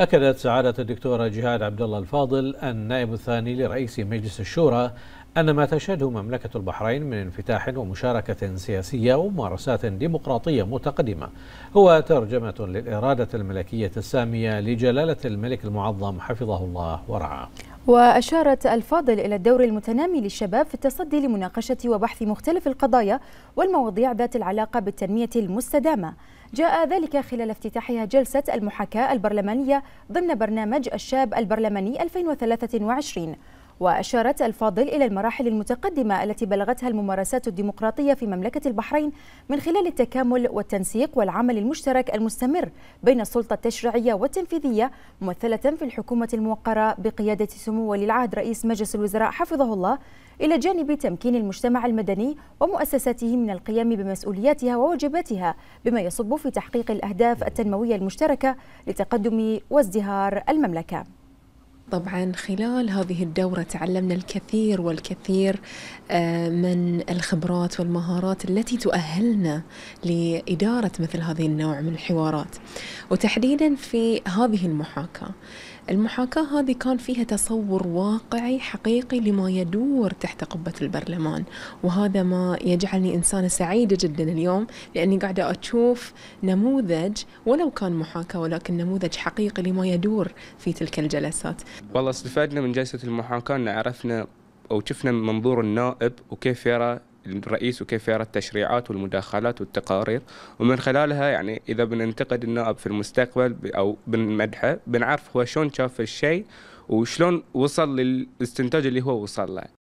أكدت سعادة الدكتورة جهاد عبد الله الفاضل النائب الثاني لرئيس مجلس الشورى أن ما تشهده مملكة البحرين من انفتاح ومشاركة سياسية وممارسات ديمقراطية متقدمة هو ترجمة للإرادة الملكية السامية لجلالة الملك المعظم حفظه الله ورعاه وأشارت الفاضل إلى الدور المتنامي للشباب في التصدي لمناقشة وبحث مختلف القضايا والمواضيع ذات العلاقة بالتنمية المستدامة جاء ذلك خلال افتتاحها جلسة المحاكاة البرلمانية ضمن برنامج الشاب البرلماني 2023 وأشارت الفاضل إلى المراحل المتقدمة التي بلغتها الممارسات الديمقراطية في مملكة البحرين من خلال التكامل والتنسيق والعمل المشترك المستمر بين السلطة التشريعية والتنفيذية ممثلة في الحكومة الموقرة بقيادة سمو ولي العهد رئيس مجلس الوزراء حفظه الله إلى جانب تمكين المجتمع المدني ومؤسساته من القيام بمسؤولياتها وواجباتها بما يصب في تحقيق الأهداف التنموية المشتركة لتقدم وازدهار المملكة طبعا خلال هذه الدورة تعلمنا الكثير والكثير آه، من الخبرات والمهارات التي تؤهلنا لإدارة مثل هذه النوع من الحوارات وتحديدا في هذه المحاكاة المحاكاة هذه كان فيها تصور واقعي حقيقي لما يدور تحت قبة البرلمان وهذا ما يجعلني إنسانة سعيدة جدا اليوم لأني قاعدة أشوف نموذج ولو كان محاكاة ولكن نموذج حقيقي لما يدور في تلك الجلسات والله استفدنا من جلسة المحاكاة أن عرفنا أو شفنا منظور النائب وكيف يرى الرئيس وكيف يرى التشريعات والمداخلات والتقارير ومن خلالها يعني اذا بننتقد النائب في المستقبل او بنمدحه بنعرف هو شلون شاف الشيء وشلون وصل للاستنتاج اللي هو وصل له